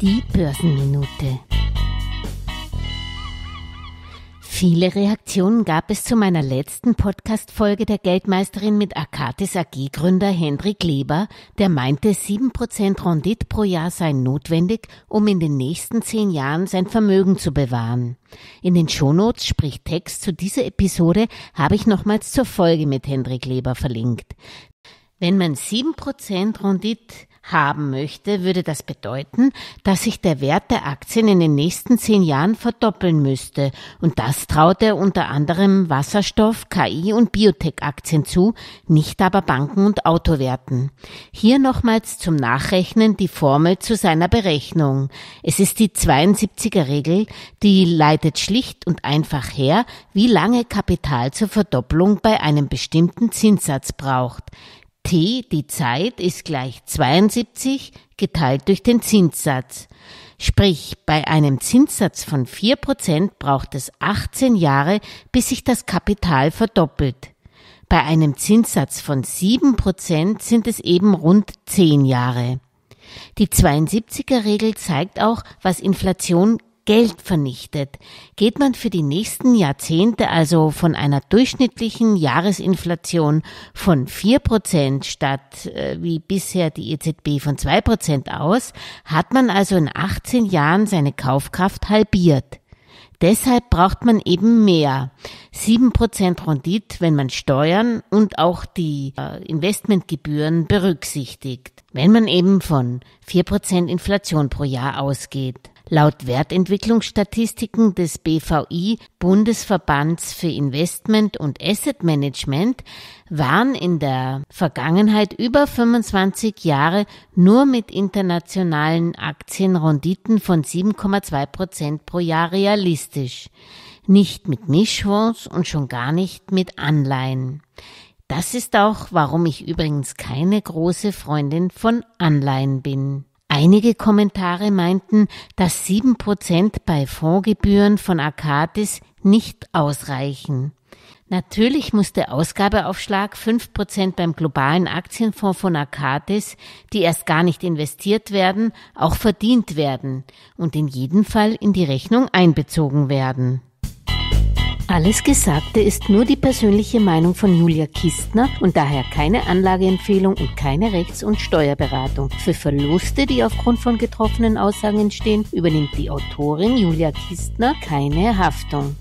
Die Börsenminute. Viele Reaktionen gab es zu meiner letzten Podcast-Folge der Geldmeisterin mit Akatis AG-Gründer Hendrik Leber, der meinte, 7% Rendite pro Jahr seien notwendig, um in den nächsten zehn Jahren sein Vermögen zu bewahren. In den Shownotes, sprich Text zu dieser Episode, habe ich nochmals zur Folge mit Hendrik Leber verlinkt. Wenn man 7% rundit haben möchte, würde das bedeuten, dass sich der Wert der Aktien in den nächsten zehn Jahren verdoppeln müsste. Und das traut er unter anderem Wasserstoff, KI und Biotech-Aktien zu, nicht aber Banken und Autowerten. Hier nochmals zum Nachrechnen die Formel zu seiner Berechnung. Es ist die 72er Regel, die leitet schlicht und einfach her, wie lange Kapital zur Verdopplung bei einem bestimmten Zinssatz braucht. T, die Zeit, ist gleich 72 geteilt durch den Zinssatz. Sprich, bei einem Zinssatz von 4% braucht es 18 Jahre, bis sich das Kapital verdoppelt. Bei einem Zinssatz von 7% sind es eben rund 10 Jahre. Die 72er-Regel zeigt auch, was Inflation Geld vernichtet, geht man für die nächsten Jahrzehnte also von einer durchschnittlichen Jahresinflation von 4% statt äh, wie bisher die EZB von 2% aus, hat man also in 18 Jahren seine Kaufkraft halbiert. Deshalb braucht man eben mehr. 7% Rendite, wenn man Steuern und auch die äh, Investmentgebühren berücksichtigt. Wenn man eben von 4% Inflation pro Jahr ausgeht. Laut Wertentwicklungsstatistiken des BVI Bundesverbands für Investment und Asset Management waren in der Vergangenheit über 25 Jahre nur mit internationalen Aktienrenditen von 7,2 Prozent pro Jahr realistisch. Nicht mit Mischfonds und schon gar nicht mit Anleihen. Das ist auch, warum ich übrigens keine große Freundin von Anleihen bin. Einige Kommentare meinten, dass sieben Prozent bei Fondsgebühren von Arcadis nicht ausreichen. Natürlich muss der Ausgabeaufschlag fünf Prozent beim globalen Aktienfonds von Arcadis, die erst gar nicht investiert werden, auch verdient werden und in jedem Fall in die Rechnung einbezogen werden. Alles Gesagte ist nur die persönliche Meinung von Julia Kistner und daher keine Anlageempfehlung und keine Rechts- und Steuerberatung. Für Verluste, die aufgrund von getroffenen Aussagen entstehen, übernimmt die Autorin Julia Kistner keine Haftung.